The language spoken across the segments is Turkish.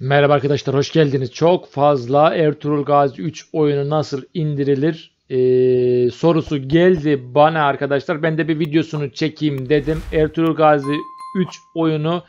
Merhaba arkadaşlar hoş geldiniz. Çok fazla Ertuğrul Gazi 3 oyunu nasıl indirilir ee, sorusu geldi bana arkadaşlar. Ben de bir videosunu çekeyim dedim. Ertuğrul Gazi 3 oyunu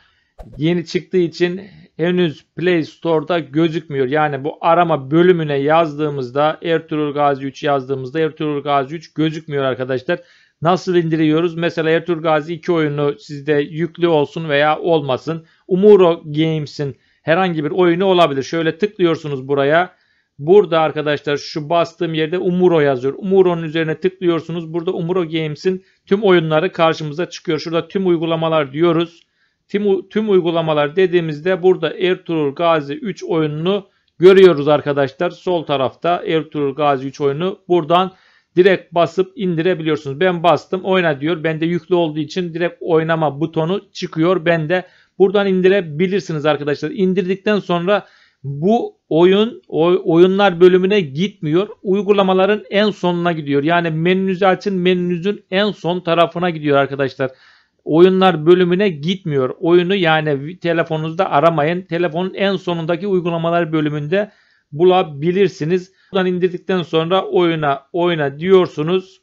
yeni çıktığı için henüz Play Store'da gözükmüyor. Yani bu arama bölümüne yazdığımızda Ertuğrul Gazi 3 yazdığımızda Ertuğrul Gazi 3 gözükmüyor arkadaşlar. Nasıl indiriyoruz? Mesela Ertuğrul Gazi 2 oyunu sizde yüklü olsun veya olmasın. Umuro Games'in herhangi bir oyunu olabilir. Şöyle tıklıyorsunuz buraya. Burada arkadaşlar şu bastığım yerde Umuro yazıyor. Umuro'nun üzerine tıklıyorsunuz. Burada Umuro Games'in tüm oyunları karşımıza çıkıyor. Şurada tüm uygulamalar diyoruz. Tüm, tüm uygulamalar dediğimizde burada Ertuğrul Gazi 3 oyununu görüyoruz arkadaşlar. Sol tarafta Ertuğrul Gazi 3 oyunu buradan direkt basıp indirebiliyorsunuz. Ben bastım oyna diyor. Bende yüklü olduğu için direkt oynama butonu çıkıyor. Ben de Buradan indirebilirsiniz arkadaşlar. İndirdikten sonra bu oyun oyunlar bölümüne gitmiyor. Uygulamaların en sonuna gidiyor. Yani menünüzü açın menünüzün en son tarafına gidiyor arkadaşlar. Oyunlar bölümüne gitmiyor. Oyunu yani telefonunuzda aramayın. Telefonun en sonundaki uygulamalar bölümünde bulabilirsiniz. Buradan indirdikten sonra oyuna oyna diyorsunuz.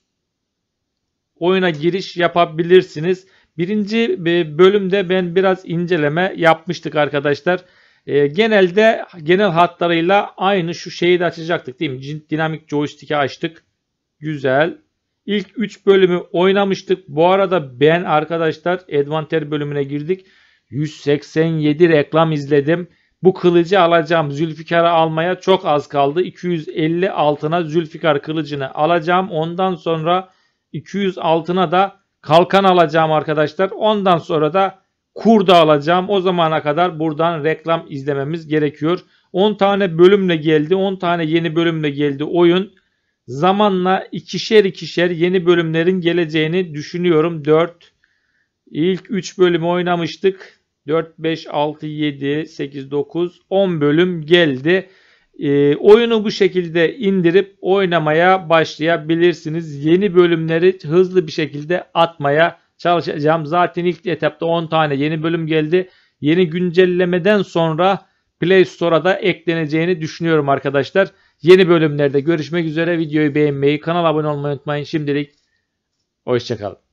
Oyuna giriş yapabilirsiniz. Birinci e, bölümde ben biraz inceleme yapmıştık arkadaşlar. E, genelde genel hatlarıyla aynı şu şeyi de açacaktık değil mi? Dinamik joystick'i açtık. Güzel. İlk 3 bölümü oynamıştık. Bu arada ben arkadaşlar Advanter bölümüne girdik. 187 reklam izledim. Bu kılıcı alacağım. Zülfikar'ı almaya çok az kaldı. 250 altına Zülfikar kılıcını alacağım. Ondan sonra 200 altına da Kalkan alacağım arkadaşlar. Ondan sonra da kurda alacağım. O zamana kadar buradan reklam izlememiz gerekiyor. 10 tane bölümle geldi. 10 tane yeni bölümle geldi oyun. Zamanla ikişer ikişer yeni bölümlerin geleceğini düşünüyorum. 4 ilk 3 bölümü oynamıştık. 4, 5, 6, 7, 8, 9, 10 bölüm geldi. E, oyunu bu şekilde indirip oynamaya başlayabilirsiniz. Yeni bölümleri hızlı bir şekilde atmaya çalışacağım. Zaten ilk etapta 10 tane yeni bölüm geldi. Yeni güncellemeden sonra Play Store'a da ekleneceğini düşünüyorum arkadaşlar. Yeni bölümlerde görüşmek üzere. Videoyu beğenmeyi, kanala abone olmayı unutmayın. Şimdilik hoşçakalın.